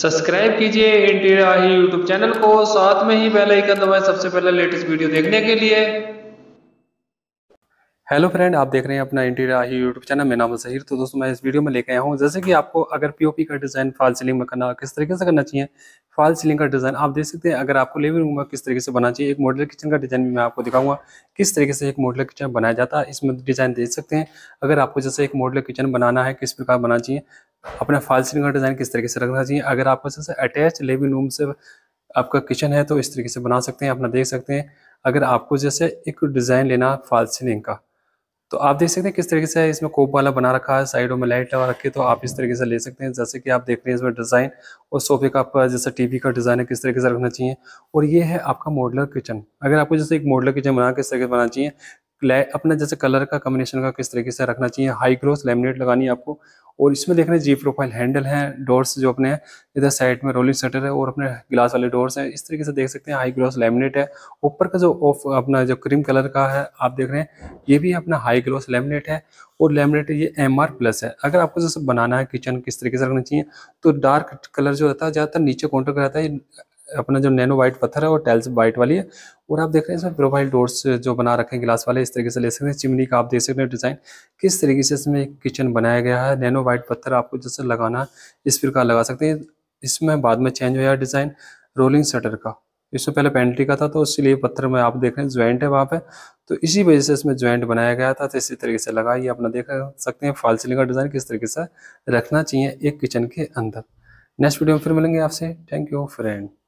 subscribe कीजिए इंटीरिया ही YouTube channel को साथ में ही बेल आइकन दबाएं सबसे पहले लेटेस्ट वीडियो देखने के लिए हेलो फ्रेंड आप देख रहे हैं अपना इंटीरिया ही यूट्यूब चैनल मेरा नाम जहीर तो दोस्तों मैं इस वीडियो में लेके आया हूँ जैसे कि आपको अगर पीओपी का डिज़ाइन फॉल सीलिंग में करना किस तरीके से करना चाहिए फॉल सीलिंग का डिज़ाइन आप देख सकते हैं अगर आपको लिविंग रूम में किस तरीके से बना चाहिए एक मॉडल किचन का डिज़ाइन भी मैं आपको दिखाऊंगा किस तरीके से एक मॉडल किचन बनाया जाता है इसमें डिज़ाइन देख सकते हैं अगर आपको जैसे एक मॉडल किचन बनाना है किस प्रकार बना चाहिए अपना फॉल सीलिंग का डिज़ाइन किस तरीके से रखना चाहिए अगर आपको जैसे अटैच लिविंग रूम से आपका किचन है तो इस तरीके से बना सकते हैं अपना देख सकते हैं अगर आपको जैसे एक डिज़ाइन लेना फॉल सीलिंग का तो आप देख सकते हैं किस तरीके से इसमें कोप वाला बना रखा है साइडों में लाइट लगा रखी है तो आप इस तरीके से ले सकते हैं जैसे कि आप देख रहे हैं इसमें डिज़ाइन और सोफे का आपका जैसे टीवी का डिज़ाइन है किस तरीके से रखना चाहिए और ये है आपका मॉडलर किचन अगर आपको जैसे एक मॉडलर किचन बना किस तरीके से बनाना चाहिए अपना जैसे कलर का कम्बिनेशन का किस तरीके से रखना चाहिए हाई ग्रोथ लेमिनेट लगानी है आपको और इसमें देख रहे हैं जी प्रोफाइल हैंडल है डोर्स जो अपने इधर साइड में रोलिंग सेटर है और अपने ग्लास वाले डोर्स हैं इस तरीके से देख सकते हैं हाई ग्लॉस लेमिनेट है ऊपर का जो ऑफ अपना जो क्रीम कलर का है आप देख रहे हैं ये भी अपना हाई ग्लॉस लेमिनेट है और लेमिनेट ये एम प्लस है अगर आपको जैसे बनाना है किचन किस तरीके से रखना चाहिए तो डार्क कलर जो रहता है ज़्यादातर नीचे काउंटर का रहता है अपना जो नैनो वाइट पत्थर है वो टाइल्स वाइट वाली है और आप देख रहे हैं इसमें प्रोफाइल डोर्स जो बना रखे हैं गिलास वाले इस तरीके से ले सकते हैं चिमनी का आप देख सकते हैं डिज़ाइन किस तरीके से इसमें किचन बनाया गया है नैनो वाइट पत्थर आपको जैसे लगाना इस प्रकार लगा सकते हैं इसमें बाद में चेंज हुआ डिज़ाइन रोलिंग शटर का इससे पहले पेंट्री का था तो इसलिए पत्थर में आप देख रहे हैं ज्वाइंट है वहाँ पे तो इसी वजह से इसमें ज्वाइंट बनाया गया था तो इसी तरीके से लगा ये अपना देख सकते हैं फॉल सीलिंग का डिज़ाइन किस तरीके से रखना चाहिए एक किचन के अंदर नेक्स्ट वीडियो में फिर मिलेंगे आपसे थैंक यू फ्रेंड